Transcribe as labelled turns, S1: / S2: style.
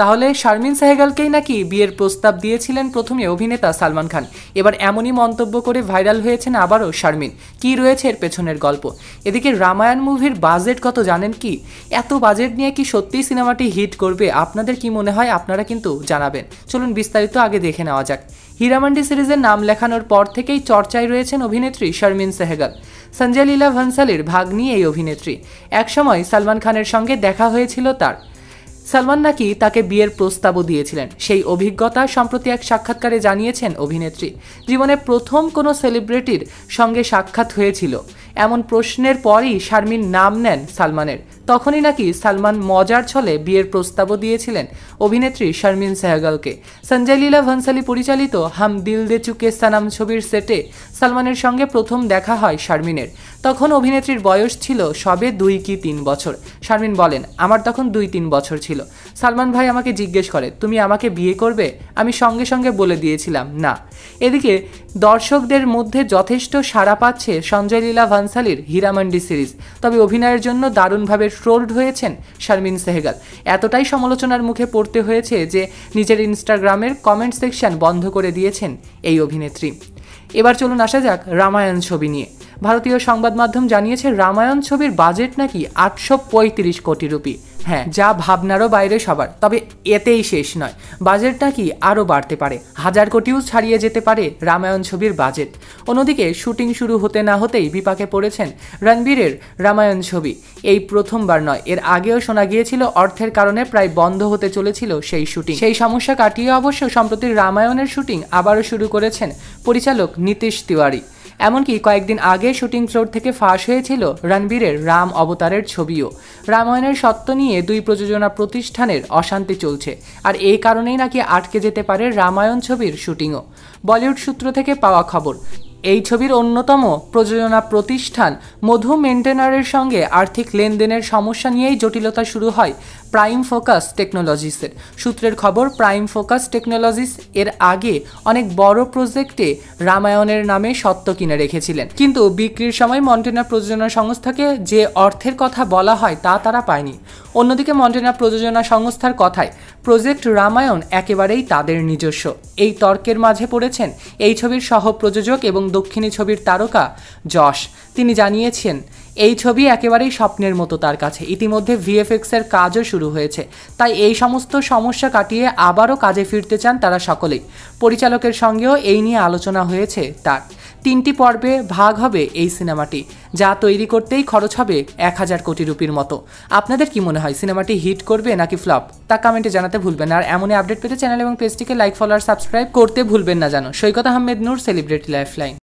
S1: তাহলে শারমিন সেহেগালকেই নাকি বিয়ের প্রস্তাব দিয়েছিলেন প্রথমে অভিনেতা সালমান খান এবার এমনই মন্তব্য করে ভাইরাল হয়েছেন আবারও শারমিন কি রয়েছে এর পেছনের গল্প এদিকে রামায়ণ মুভির বাজেট কত জানেন কি এত বাজেট নিয়ে কি সত্যিই সিনেমাটি হিট করবে আপনাদের কি মনে হয় আপনারা কিন্তু জানাবেন চলুন বিস্তারিত আগে দেখে নেওয়া যাক হিরামান্ডি সিরিজের নাম লেখানোর পর থেকেই চর্চায় রয়েছেন অভিনেত্রী শারমিন সেহগাল সঞ্জয় লীলা ভনসালের ভাগ নিয়ে এই অভিনেত্রী একসময় সালমান খানের সঙ্গে দেখা হয়েছিল তার সালমান নাকি তাকে বিয়ের প্রস্তাবও দিয়েছিলেন সেই অভিজ্ঞতা সম্প্রতি এক সাক্ষাৎকারে জানিয়েছেন অভিনেত্রী জীবনে প্রথম কোনো সেলিব্রিটির সঙ্গে সাক্ষাৎ হয়েছিল এমন প্রশ্নের পরই শারমিন নাম নেন সালমানের তখনই নাকি সালমান মজার ছলে বিয়ের প্রস্তাবও দিয়েছিলেন অভিনেত্রী শারমিন সেহগালকে সঞ্জয় লীলা ভনসালি পরিচালিত হাম দিল দে চুকে সানাম ছবির সেটে সালমানের সঙ্গে প্রথম দেখা হয় শারমিনের তখন অভিনেত্রীর বয়স ছিল সবে দুই কি তিন বছর শারমিন বলেন আমার তখন দুই তিন বছর ছিল সালমান ভাই আমাকে জিজ্ঞেস করে তুমি আমাকে বিয়ে করবে আমি সঙ্গে সঙ্গে বলে দিয়েছিলাম না এদিকে দর্শকদের মধ্যে যথেষ্ট সাড়া পাচ্ছে সঞ্জয় লীলা ভানসালির হীরামান্ডি সিরিজ তবে অভিনয়ের জন্য দারুণভাবে ট্রোলড হয়েছেন শারমিন সেহগাল এতটাই সমালোচনার মুখে পড়তে হয়েছে যে নিজের ইনস্টাগ্রামের কমেন্ট সেকশন বন্ধ করে দিয়েছেন এই অভিনেত্রী এবার চলুন আসা যাক রামায়ণ ছবি নিয়ে ভারতীয় সংবাদ মাধ্যম জানিয়েছে রামায়ণ ছবির বাজেট নাকি আটশো কোটি রুপি হ্যাঁ যা ভাবনারও বাইরে সবার তবে এতেই শেষ নয় বাজেটটা কি আরও বাড়তে পারে হাজার কোটিও ছাড়িয়ে যেতে পারে রামায়ণ ছবির বাজেট অন্যদিকে শুটিং শুরু হতে না হতেই বিপাকে পড়েছেন রণবীরের রামায়ণ ছবি এই প্রথমবার নয় এর আগেও শোনা গিয়েছিল অর্থের কারণে প্রায় বন্ধ হতে চলেছিল সেই শুটিং সেই সমস্যা কাটিয়ে অবশ্য সম্প্রতি রামায়ণের শুটিং আবারও শুরু করেছেন পরিচালক নীতিশ তিওয়ারি এমনকি কয়েকদিন আগে শুটিং ফ্লোর থেকে ফাঁস হয়েছিল রণবীরের রাম অবতারের ছবিও রামায়ণের সত্য নিয়ে দুই প্রযোজনা প্রতিষ্ঠানের অশান্তি চলছে আর এই কারণেই নাকি আটকে যেতে পারে রামায়ণ ছবির শুটিংও বলিউড সূত্র থেকে পাওয়া খবর এই ছবির অন্যতম প্রযোজনা প্রতিষ্ঠান মধু মেন্টেনারের সঙ্গে আর্থিক লেনদেনের সমস্যা নিয়েই জটিলতা শুরু হয় প্রাইম ফোকাস টেকনোলজিসের সূত্রের খবর প্রাইম ফোকাস টেকনোলজিস এর আগে অনেক বড় প্রজেক্টে রামায়ণের নামে সত্য কিনে রেখেছিলেন কিন্তু বিক্রির সময় মন্টেনা প্রযোজনা সংস্থাকে যে অর্থের কথা বলা হয় তা তারা পায়নি অন্যদিকে মন্টেনা প্রযোজনা সংস্থার কথায় প্রজেক্ট রামায়ণ একেবারেই তাদের নিজস্ব এই তর্কের মাঝে পড়েছেন এই ছবির সহ প্রযোজক এবং দক্ষিণী ছবির তারকা যশ তিনি জানিয়েছেন এই ছবি একেবারেই স্বপ্নের মতো তার কাছে ইতিমধ্যে ভিএফএক্সের কাজও শুরু হয়েছে তাই এই সমস্ত সমস্যা কাটিয়ে আবারও কাজে ফিরতে চান তারা সকলেই পরিচালকের সঙ্গেও এই নিয়ে আলোচনা হয়েছে তার তিনটি পর্বে ভাগ হবে এই সিনেমাটি যা তৈরি করতেই খরচ হবে এক হাজার কোটি রুপির মতো আপনাদের কি মনে হয় সিনেমাটি হিট করবে নাকি ফ্লপ তা কমেন্টে জানাতে ভুলবেন আর এমনই আপডেট পেতে চ্যানেল এবং পেজটিকে লাইক ফলো আর সাবস্ক্রাইব করতে ভুলবেন না জানো সৈকত আহমেদ নূর সেলিব্রিটি লাইন